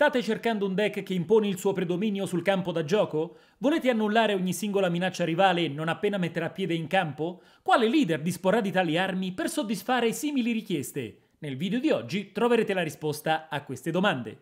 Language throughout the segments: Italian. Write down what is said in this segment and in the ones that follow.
State cercando un deck che impone il suo predominio sul campo da gioco? Volete annullare ogni singola minaccia rivale non appena metterà piede in campo? Quale leader disporrà di tali armi per soddisfare simili richieste? Nel video di oggi troverete la risposta a queste domande.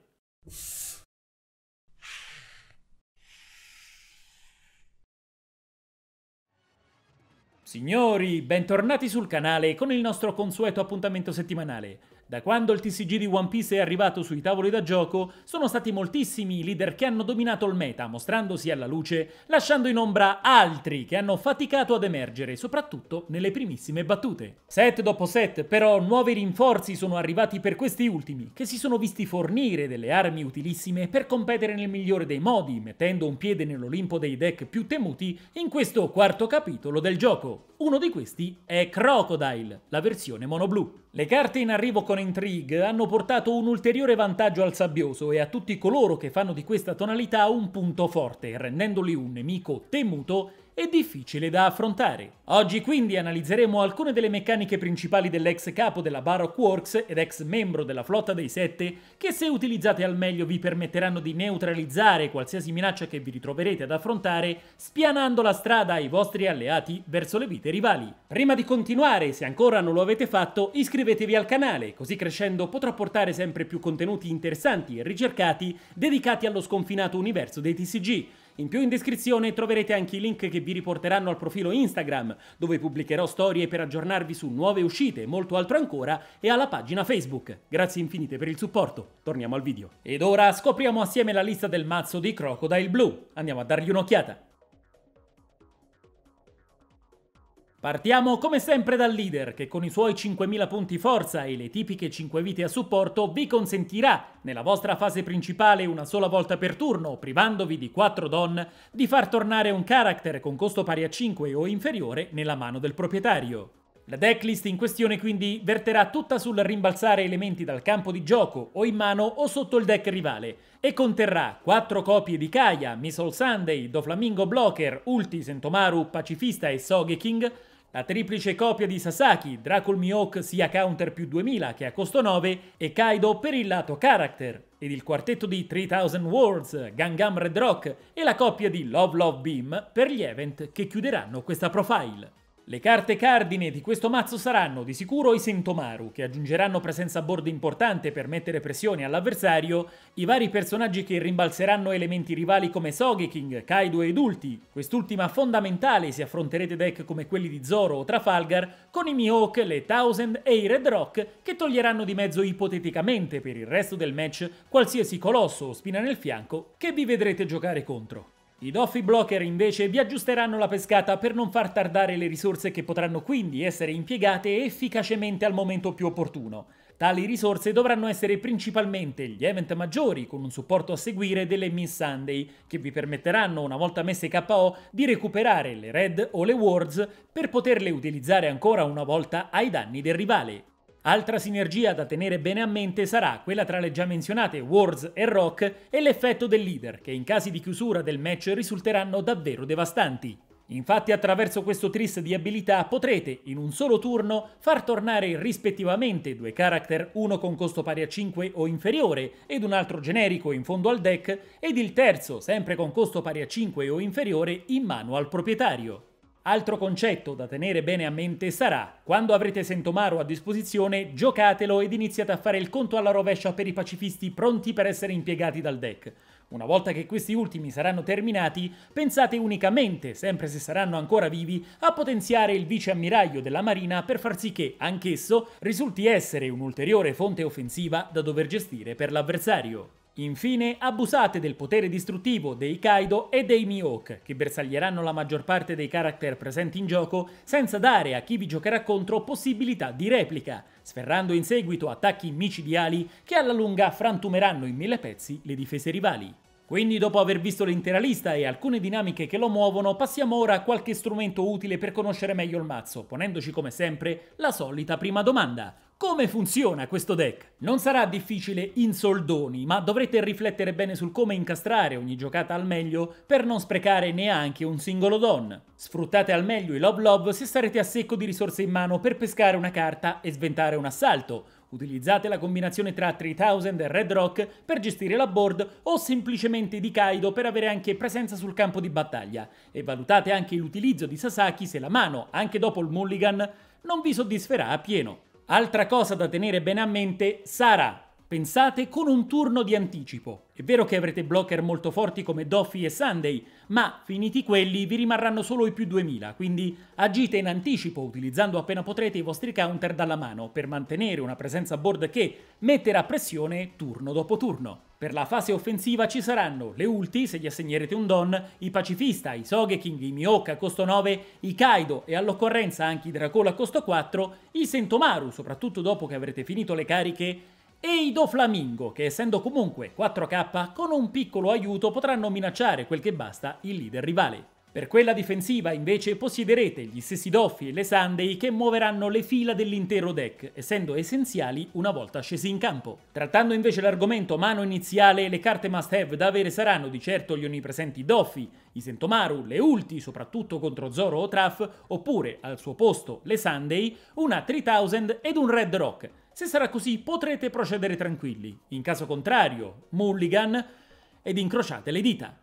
Signori, bentornati sul canale con il nostro consueto appuntamento settimanale. Da quando il TCG di One Piece è arrivato sui tavoli da gioco, sono stati moltissimi i leader che hanno dominato il meta, mostrandosi alla luce, lasciando in ombra altri che hanno faticato ad emergere, soprattutto nelle primissime battute. Set dopo set, però, nuovi rinforzi sono arrivati per questi ultimi, che si sono visti fornire delle armi utilissime per competere nel migliore dei modi, mettendo un piede nell'Olimpo dei deck più temuti in questo quarto capitolo del gioco. Uno di questi è Crocodile, la versione monoblu. Le carte in arrivo con Intrigue hanno portato un ulteriore vantaggio al sabbioso e a tutti coloro che fanno di questa tonalità un punto forte, rendendoli un nemico temuto e difficile da affrontare. Oggi quindi analizzeremo alcune delle meccaniche principali dell'ex capo della Baroque Works ed ex membro della flotta dei Sette, che se utilizzate al meglio vi permetteranno di neutralizzare qualsiasi minaccia che vi ritroverete ad affrontare, spianando la strada ai vostri alleati verso le vite rivali. Prima di continuare, se ancora non lo avete fatto, iscrivetevi al canale, così crescendo potrò portare sempre più contenuti interessanti e ricercati dedicati allo sconfinato universo dei TCG, in più in descrizione troverete anche i link che vi riporteranno al profilo Instagram, dove pubblicherò storie per aggiornarvi su nuove uscite, molto altro ancora, e alla pagina Facebook. Grazie infinite per il supporto. Torniamo al video. Ed ora scopriamo assieme la lista del mazzo di Crocodile Blue. Andiamo a dargli un'occhiata. Partiamo come sempre dal leader che con i suoi 5.000 punti forza e le tipiche 5 vite a supporto vi consentirà, nella vostra fase principale una sola volta per turno, privandovi di 4 don, di far tornare un character con costo pari a 5 o inferiore nella mano del proprietario. La decklist in questione quindi verterà tutta sul rimbalzare elementi dal campo di gioco o in mano o sotto il deck rivale e conterrà 4 copie di Kaya, Missile Sunday, Doflamingo Blocker, Ulti, Sentomaru, Pacifista e Sogeking la triplice copia di Sasaki, Dracul Mihawk sia counter più 2000 che a costo 9 e Kaido per il lato character, ed il quartetto di 3000 Words, Gangnam Red Rock e la coppia di Love Love Beam per gli event che chiuderanno questa profile. Le carte cardine di questo mazzo saranno di sicuro i Sentomaru, che aggiungeranno presenza a bordo importante per mettere pressione all'avversario, i vari personaggi che rimbalzeranno elementi rivali come Sogeking, Kaido ed Ulti, quest'ultima fondamentale se affronterete deck come quelli di Zoro o Trafalgar, con i Mihawk, le Thousand e i Red Rock, che toglieranno di mezzo ipoteticamente per il resto del match qualsiasi colosso o spina nel fianco che vi vedrete giocare contro. I Doffy Blocker invece vi aggiusteranno la pescata per non far tardare le risorse che potranno quindi essere impiegate efficacemente al momento più opportuno. Tali risorse dovranno essere principalmente gli event maggiori con un supporto a seguire delle Miss Sunday che vi permetteranno una volta messe KO di recuperare le red o le wards per poterle utilizzare ancora una volta ai danni del rivale. Altra sinergia da tenere bene a mente sarà quella tra le già menzionate Wards e Rock e l'effetto del leader, che in casi di chiusura del match risulteranno davvero devastanti. Infatti attraverso questo tris di abilità potrete, in un solo turno, far tornare rispettivamente due character, uno con costo pari a 5 o inferiore, ed un altro generico in fondo al deck, ed il terzo, sempre con costo pari a 5 o inferiore, in mano al proprietario. Altro concetto da tenere bene a mente sarà, quando avrete Sentomaru a disposizione, giocatelo ed iniziate a fare il conto alla rovescia per i pacifisti pronti per essere impiegati dal deck. Una volta che questi ultimi saranno terminati, pensate unicamente, sempre se saranno ancora vivi, a potenziare il viceammiraglio della Marina per far sì che, anch'esso, risulti essere un'ulteriore fonte offensiva da dover gestire per l'avversario. Infine, abusate del potere distruttivo dei Kaido e dei Mihawk, che bersaglieranno la maggior parte dei character presenti in gioco senza dare a chi vi giocherà contro possibilità di replica, sferrando in seguito attacchi micidiali che alla lunga frantumeranno in mille pezzi le difese rivali. Quindi dopo aver visto l'intera lista e alcune dinamiche che lo muovono, passiamo ora a qualche strumento utile per conoscere meglio il mazzo, ponendoci come sempre la solita prima domanda. Come funziona questo deck? Non sarà difficile in soldoni, ma dovrete riflettere bene sul come incastrare ogni giocata al meglio per non sprecare neanche un singolo don. Sfruttate al meglio i lob Love se sarete a secco di risorse in mano per pescare una carta e sventare un assalto. Utilizzate la combinazione tra 3000 e Red Rock per gestire la board o semplicemente di Kaido per avere anche presenza sul campo di battaglia. E valutate anche l'utilizzo di Sasaki se la mano, anche dopo il mulligan, non vi soddisferà a pieno. Altra cosa da tenere bene a mente, sarà Pensate con un turno di anticipo. È vero che avrete blocker molto forti come Doffy e Sunday, ma finiti quelli vi rimarranno solo i più 2000, quindi agite in anticipo utilizzando appena potrete i vostri counter dalla mano per mantenere una presenza board che metterà pressione turno dopo turno. Per la fase offensiva ci saranno le ulti, se gli assegnerete un don, i pacifista, i Sogeking, i Mioka a costo 9, i Kaido e all'occorrenza anche i Dracolo a costo 4, i Sentomaru, soprattutto dopo che avrete finito le cariche e i Doflamingo, che essendo comunque 4K, con un piccolo aiuto potranno minacciare quel che basta il leader rivale. Per quella difensiva invece possiederete gli stessi Doffi e le Sunday che muoveranno le fila dell'intero deck, essendo essenziali una volta scesi in campo. Trattando invece l'argomento mano iniziale, le carte must have da avere saranno di certo gli onnipresenti Doffi, i Sentomaru, le ulti soprattutto contro Zoro o Traff, oppure al suo posto le Sunday, una 3000 ed un Red Rock, se sarà così potrete procedere tranquilli, in caso contrario mulligan ed incrociate le dita.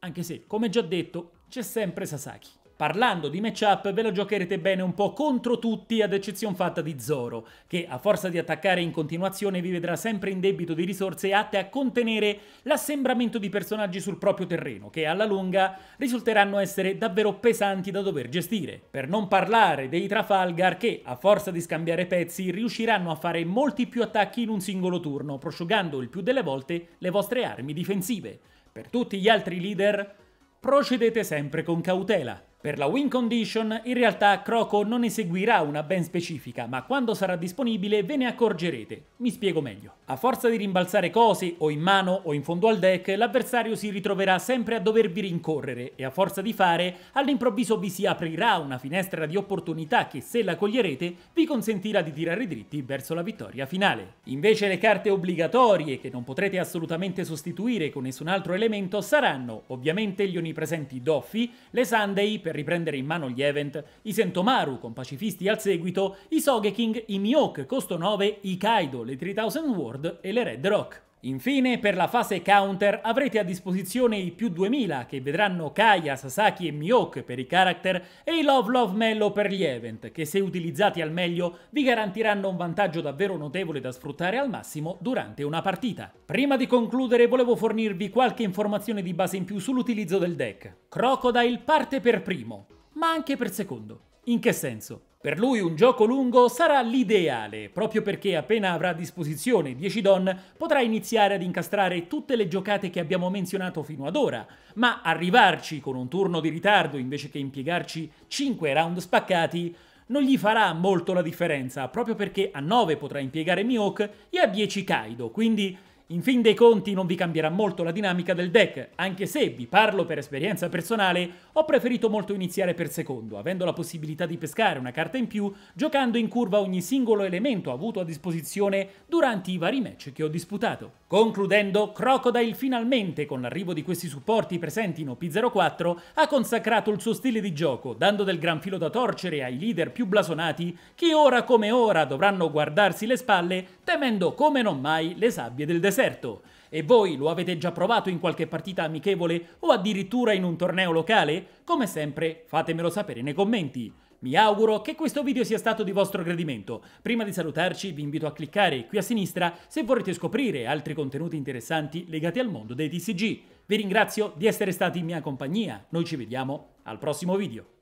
Anche se, come già detto, c'è sempre Sasaki parlando di matchup ve lo giocherete bene un po' contro tutti ad eccezione fatta di Zoro, che a forza di attaccare in continuazione vi vedrà sempre in debito di risorse atte a contenere l'assembramento di personaggi sul proprio terreno, che alla lunga risulteranno essere davvero pesanti da dover gestire. Per non parlare dei Trafalgar che, a forza di scambiare pezzi, riusciranno a fare molti più attacchi in un singolo turno, prosciugando il più delle volte le vostre armi difensive. Per tutti gli altri leader, procedete sempre con cautela. Per la win condition in realtà Croco non eseguirà una ben specifica, ma quando sarà disponibile ve ne accorgerete. Mi spiego meglio. A forza di rimbalzare cose o in mano o in fondo al deck, l'avversario si ritroverà sempre a dovervi rincorrere e a forza di fare, all'improvviso vi si aprirà una finestra di opportunità che, se la coglierete, vi consentirà di tirare dritti verso la vittoria finale. Invece le carte obbligatorie, che non potrete assolutamente sostituire con nessun altro elemento, saranno ovviamente gli onnipresenti Doffy, le Sunday per riprendere in mano gli event, i Sentomaru con pacifisti al seguito, i Sogeking, i Miok costo 9, i Kaido, le 3000 World Sword e le Red Rock. Infine, per la fase counter avrete a disposizione i più 2000 che vedranno Kaya, Sasaki e Miyok per i character e i Love Love Mello per gli event, che se utilizzati al meglio vi garantiranno un vantaggio davvero notevole da sfruttare al massimo durante una partita. Prima di concludere volevo fornirvi qualche informazione di base in più sull'utilizzo del deck. Crocodile parte per primo, ma anche per secondo. In che senso? Per lui un gioco lungo sarà l'ideale, proprio perché appena avrà a disposizione 10 don potrà iniziare ad incastrare tutte le giocate che abbiamo menzionato fino ad ora, ma arrivarci con un turno di ritardo invece che impiegarci 5 round spaccati non gli farà molto la differenza, proprio perché a 9 potrà impiegare Mihawk e a 10 Kaido, quindi in fin dei conti non vi cambierà molto la dinamica del deck, anche se, vi parlo per esperienza personale, ho preferito molto iniziare per secondo, avendo la possibilità di pescare una carta in più, giocando in curva ogni singolo elemento avuto a disposizione durante i vari match che ho disputato. Concludendo, Crocodile finalmente, con l'arrivo di questi supporti presenti in OP04, ha consacrato il suo stile di gioco, dando del gran filo da torcere ai leader più blasonati, che ora come ora dovranno guardarsi le spalle, temendo come non mai le sabbie del deserto deserto. E voi lo avete già provato in qualche partita amichevole o addirittura in un torneo locale? Come sempre, fatemelo sapere nei commenti. Mi auguro che questo video sia stato di vostro gradimento. Prima di salutarci vi invito a cliccare qui a sinistra se vorrete scoprire altri contenuti interessanti legati al mondo dei TCG. Vi ringrazio di essere stati in mia compagnia, noi ci vediamo al prossimo video.